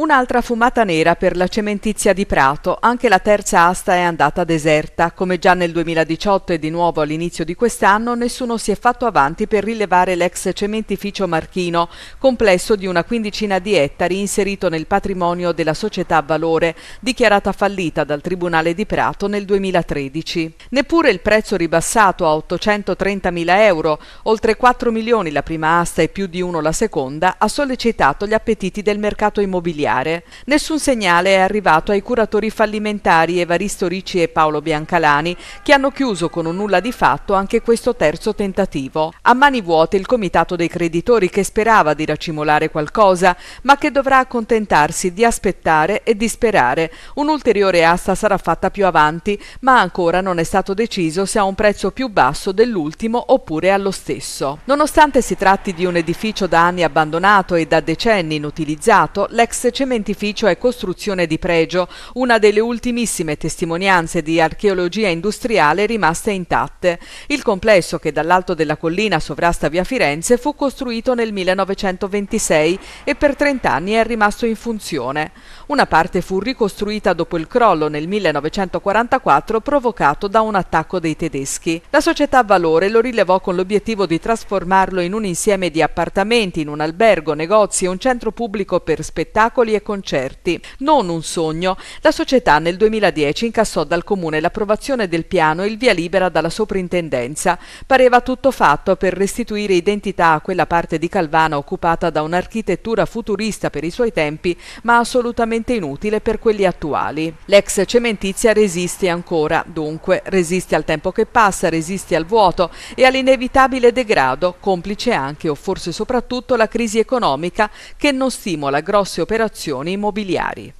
Un'altra fumata nera per la cementizia di Prato, anche la terza asta è andata deserta. Come già nel 2018 e di nuovo all'inizio di quest'anno, nessuno si è fatto avanti per rilevare l'ex cementificio Marchino, complesso di una quindicina di ettari inserito nel patrimonio della società Valore, dichiarata fallita dal Tribunale di Prato nel 2013. Neppure il prezzo ribassato a 830.000 euro, oltre 4 milioni la prima asta e più di uno la seconda, ha sollecitato gli appetiti del mercato immobiliare giudiziarie. Nessun segnale è arrivato ai curatori fallimentari Evaristo Ricci e Paolo Biancalani, che hanno chiuso con un nulla di fatto anche questo terzo tentativo. A mani vuote il comitato dei creditori che sperava di racimolare qualcosa, ma che dovrà accontentarsi di aspettare e di sperare. Un'ulteriore asta sarà fatta più avanti, ma ancora non è stato deciso se a un prezzo più basso dell'ultimo oppure allo stesso. Nonostante si tratti di un edificio da anni abbandonato e da decenni inutilizzato, l'ex cementificio è costruzione di pregio, una delle ultimissime testimonianze di archeologia industriale rimaste intatte. Il complesso che dall'alto della collina sovrasta via Firenze fu costruito nel 1926 e per 30 anni è rimasto in funzione. Una parte fu ricostruita dopo il crollo nel 1944 provocato da un attacco dei tedeschi. La società Valore lo rilevò con l'obiettivo di trasformarlo in un insieme di appartamenti, in un albergo, negozi e un centro pubblico per spettacoli spettacoli e concerti. Non un sogno. La società nel 2010 incassò dal comune l'approvazione del piano e il via libera dalla soprintendenza. Pareva tutto fatto per restituire identità a quella parte di Calvana occupata da un'architettura futurista per i suoi tempi, ma assolutamente inutile per quelli attuali. L'ex cementizia resiste ancora, dunque, resiste al tempo che passa, resiste al vuoto e all'inevitabile degrado, complice anche o forse soprattutto la crisi economica che non stimola grosse operazioni speculazioni immobiliari.